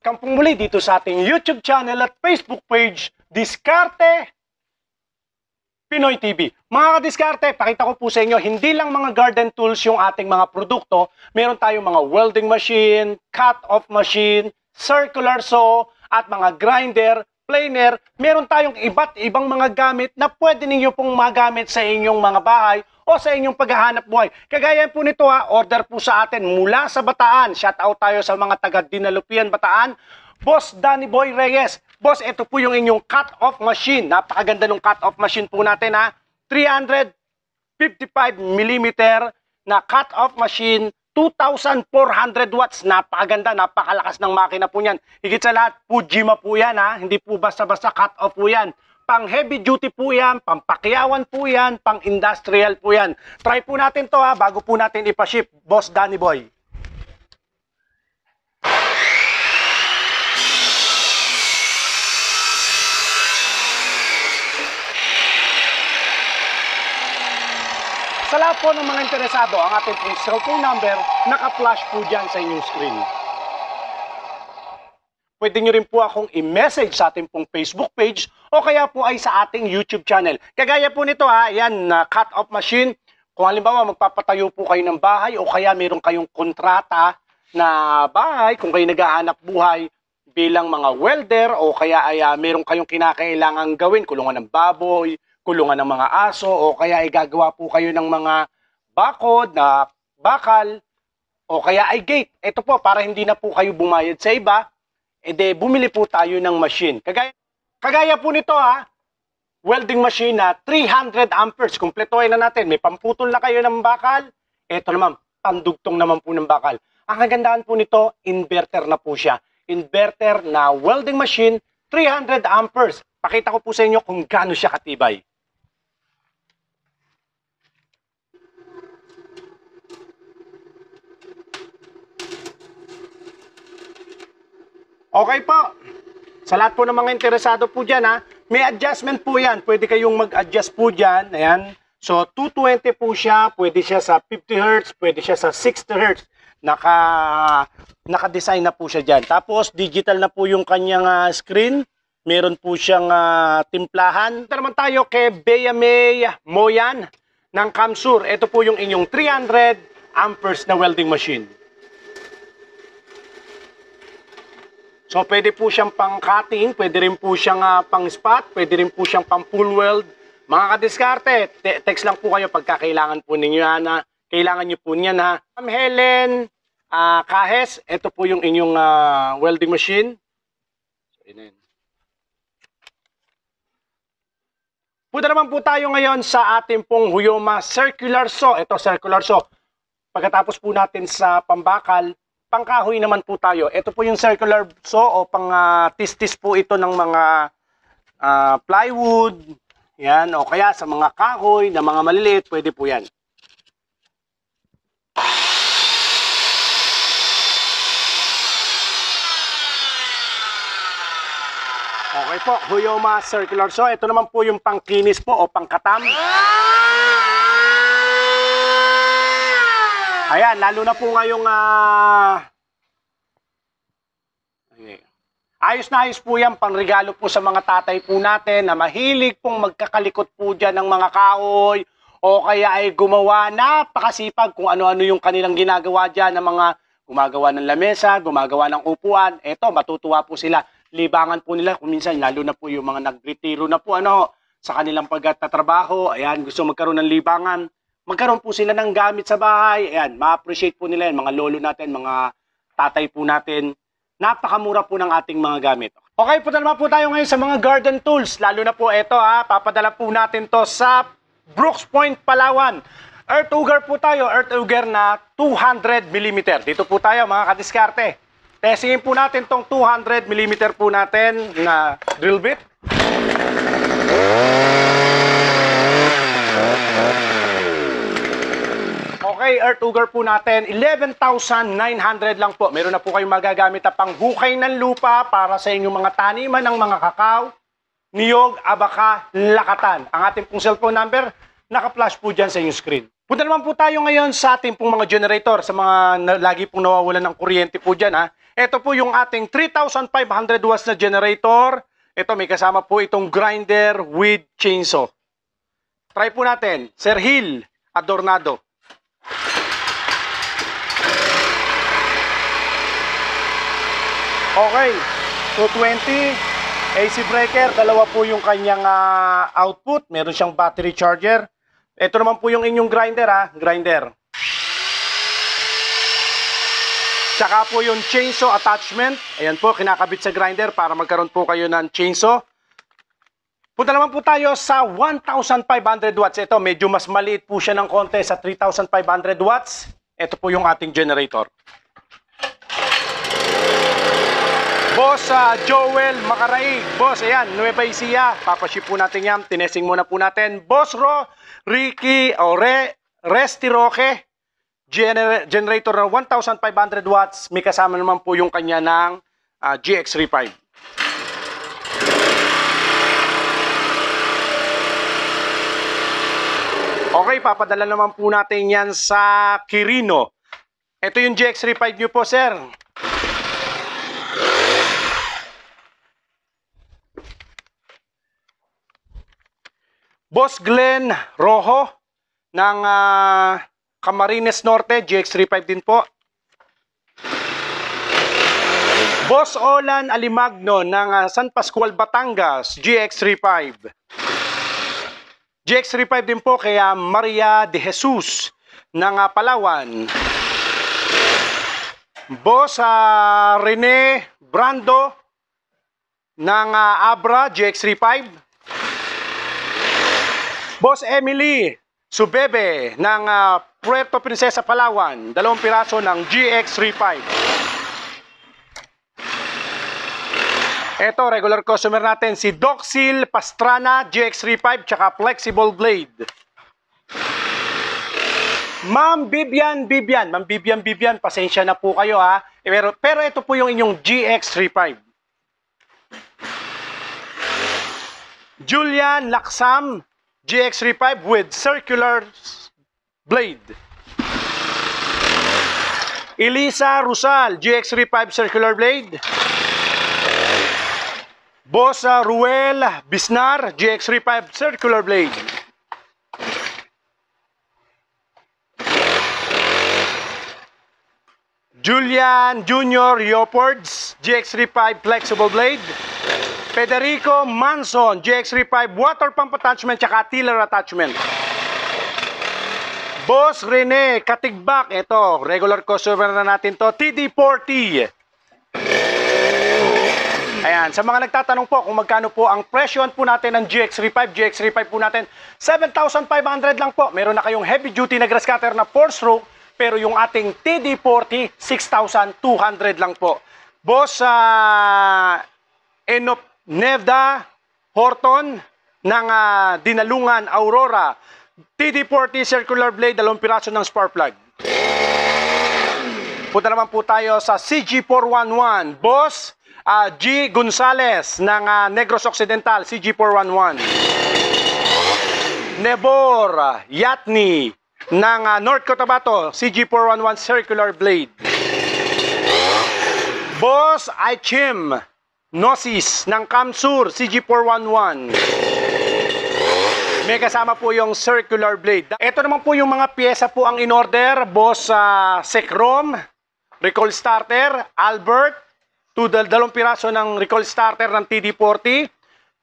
Kampung muli dito sa ating YouTube channel at Facebook page, Diskarte Pinoy TV. Mga kadiskarte, pakita ko po sa inyo, hindi lang mga garden tools yung ating mga produkto. Meron tayong mga welding machine, cut-off machine, circular saw, at mga grinder planer, meron tayong iba't ibang mga gamit na pwede ninyo pong magamit sa inyong mga bahay o sa inyong paghahanap buhay. Kagaya po nito ha, order po sa atin mula sa Bataan. Shout out tayo sa mga taga Dinalupian Bataan. Boss Danny Boy Reyes, boss ito po yung inyong cut-off machine. Napakaganda ng cut-off machine po natin ha. 355 mm na cut-off machine 2,400 watts. Napakaganda, napakalakas ng makina po niyan. Higit sa lahat, Fujima po yan ha. Hindi po basta-basta cut off po yan. Pang heavy duty po yan, pang pakyawan po yan, pang industrial po yan. Try po natin to ha, bago po natin ipaship, Boss Danny Boy. po ng mga interesado, ang ating pong cellphone number naka-flash po dyan sa inyong screen. Pwede nyo rin po akong i-message sa ating pong Facebook page o kaya po ay sa ating YouTube channel. Kagaya po nito ha, yan, uh, cut-off machine. Kung halimbawa magpapatayo po kayo ng bahay o kaya meron kayong kontrata na bahay, kung kayo naghahanap buhay, bilang mga welder o kaya ay uh, meron kayong kinakailangang gawin, kulungan ng baboy, kulungan ng mga aso o kaya ay gagawa po kayo ng mga bakod na bakal o kaya ay gate. Ito po, para hindi na po kayo bumayad sa iba, ede eh bumili po tayo ng machine. Kagaya, kagaya po nito ha, welding machine na 300 amperes. Kumpletoin na natin. May pamputol na kayo ng bakal. Ito naman, pandugtong naman po ng bakal. Ang kagandahan po nito, inverter na po siya. Inverter na welding machine, 300 amperes. Pakita ko po sa inyo kung gaano siya katibay. Okay po. Sa lahat po ng mga interesado po dyan, ha, may adjustment po yan. Pwede kayong mag-adjust po dyan. Ayan. So, 220 po siya. Pwede siya sa 50 Hz. Pwede siya sa 60 Hz. Naka, naka-design na po siya dyan. Tapos, digital na po yung kanyang uh, screen. Meron po siyang uh, timplahan. Ito naman tayo kay Bea May Moyan ng Kamsur. Ito po yung inyong 300 amperes na welding machine. So pwede po siyang pang cutting, pwede rin po siyang uh, pang spot, pwede rin po siyang pang full weld. Mga kadiskarte, te- text lang po kayo pagka kailangan po ninyo yan ha. Kailangan nyo po niyan ha. Ma'am Helen uh, Kahes, ito po yung inyong uh, welding machine. So, yun Punta naman po tayo ngayon sa ating pong Huyoma Circular Saw. Ito, Circular Saw. Pagkatapos po natin sa pambakal, pangkahoy naman po tayo. Ito po yung circular saw o pang-tistis ah, uh, po ito ng mga uh, plywood. Yan, o kaya sa mga kahoy na mga maliliit, pwede po yan. Okay po, Huyoma Circular Saw. Ito naman po yung pangkinis po o pangkatam. Ah! Ayan, lalo na po ngayong uh, Ayos na ayos po yan, pangregalo po sa mga tatay po natin na mahilig pong magkakalikot po dyan ng mga kahoy o kaya ay gumawa napakasipag kung ano-ano yung kanilang ginagawa dyan ng mga gumagawa ng lamesa, gumagawa ng upuan. Eto, matutuwa po sila. Libangan po nila kung minsan, lalo na po yung mga nagretiro na po ano, sa kanilang pagtatrabaho. Ayan, gusto magkaroon ng libangan magkaroon po sila ng gamit sa bahay. Ayan, ma-appreciate po nila yan, mga lolo natin, mga tatay po natin. Napakamura po ng ating mga gamit. Okay, punta naman po tayo ngayon sa mga garden tools. Lalo na po ito ha, papadala po natin to sa Brooks Point, Palawan. Earth auger po tayo, Earth auger na 200 mm. Dito po tayo mga kadiskarte. Testingin po natin tong 200 mm po natin na drill bit. hukay earth Ugar po natin, 11,900 lang po. Meron na po kayong magagamit na panghukay ng lupa para sa inyong mga taniman ng mga kakao, niyog, abaka, lakatan. Ang ating pong cellphone number, naka-flash po dyan sa inyong screen. Punta naman po tayo ngayon sa ating pong mga generator, sa mga na, lagi pong nawawalan ng kuryente po dyan. Ha? Ito po yung ating 3,500 watts na generator. Ito, may kasama po itong grinder with chainsaw. Try po natin, Sir Hill Adornado. Okay, 220 AC breaker, dalawa po yung kanyang uh, output. Meron siyang battery charger. Ito naman po yung inyong grinder ha, ah. grinder. Tsaka po yung chainsaw attachment. Ayan po, kinakabit sa grinder para magkaroon po kayo ng chainsaw. Punta naman po tayo sa 1,500 watts. Ito, medyo mas maliit po siya ng konti sa 3,500 watts. Ito po yung ating generator. Boss uh, Joel Makaray. Boss, ayan, Nueva Ecija. Papaship po natin yan. Tinesting muna po natin. Boss Ro, Ricky, o oh, Re, Resti Roque. Gener generator na 1,500 watts. May kasama naman po yung kanya ng uh, ah, GX35. Okay, papadala naman po natin yan sa Kirino. Ito yung GX35 nyo po, sir. Boss Glenn Rojo ng uh, Camarines Norte, GX35 din po. Boss Olan Alimagno ng uh, San Pascual, Batangas, GX35. GX35 din po kaya ah, Maria de Jesus ng uh, Palawan. Boss uh, Rene Brando ng uh, Abra GX35. Boss Emily Subebe ng uh, Puerto Princesa, Palawan. Dalawang piraso ng GX35. Ito, regular customer natin, si Doxil Pastrana GX35 tsaka Flexible Blade. Ma'am Bibian Bibian, Ma'am Bibian Bibian, pasensya na po kayo ha. Pero, pero ito po yung inyong GX35. Julian Laksam GX35 with circular blade. Elisa Rusal, GX35 circular blade. Boss Ruel Bisnar, GX35 circular blade. Julian Junior Yopords, GX35 flexible blade. Federico Manson, GX35 water pump attachment tsaka tiller attachment. Boss Rene, katigbak. Ito, regular customer na natin to. TD40. Ayan, sa mga nagtatanong po kung magkano po ang presyon po natin ng GX35, GX35 po natin, 7,500 lang po. Meron na kayong heavy duty na grass cutter na 4-stroke, pero yung ating TD40, 6,200 lang po. Boss, uh, ah, Enop Nevda Horton ng uh, Dinalungan Aurora TD40 circular blade, dalawang piraso ng spark plug. Punta naman po tayo sa CG411, Boss uh, G. Gonzales ng uh, Negros Occidental, CG411. Nebor Yatni ng uh, North Cotabato, CG411 circular blade. Boss Aichim Gnosis ng Camsur CG411. May kasama po yung circular blade. Ito naman po yung mga piyesa po ang in-order. Boss uh, ah, Secrom, Recall Starter, Albert, to dal dalawang piraso ng Recall Starter ng TD40,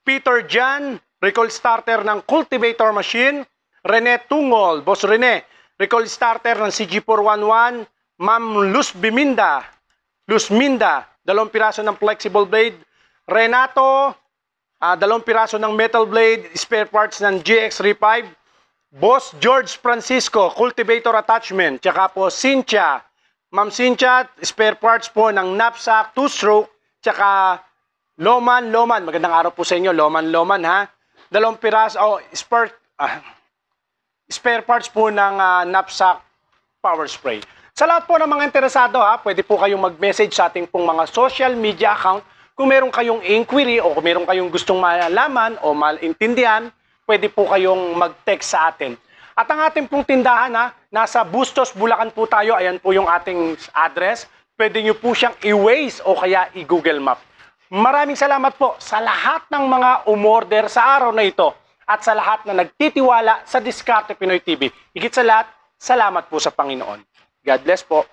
Peter Jan, Recall Starter ng Cultivator Machine, Rene Tungol, Boss Rene, Recall Starter ng CG411, Ma'am Luz Biminda, Luz Minda, dalawang piraso ng flexible blade. Renato, uh, dalawang piraso ng metal blade, spare parts ng GX35. Boss George Francisco, cultivator attachment. Tsaka po Cynthia, Ma'am Cynthia, spare parts po ng knapsack, two-stroke, tsaka Loman, Loman. Magandang araw po sa inyo, Loman, Loman ha. Dalawang piraso, oh, spare, ah, spare parts po ng uh, knapsack power spray. Sa lahat po ng mga interesado ha, pwede po kayong mag-message sa ating pong mga social media account kung meron kayong inquiry o kung meron kayong gustong malaman o malintindihan, pwede po kayong mag-text sa atin. At ang ating pong tindahan ha, nasa Bustos, Bulacan po tayo. Ayan po yung ating address. Pwede nyo po siyang i-Waze o kaya i-Google Map. Maraming salamat po sa lahat ng mga umorder sa araw na ito at sa lahat na nagtitiwala sa Diskarte Pinoy TV. Higit sa lahat, salamat po sa Panginoon. God bless po.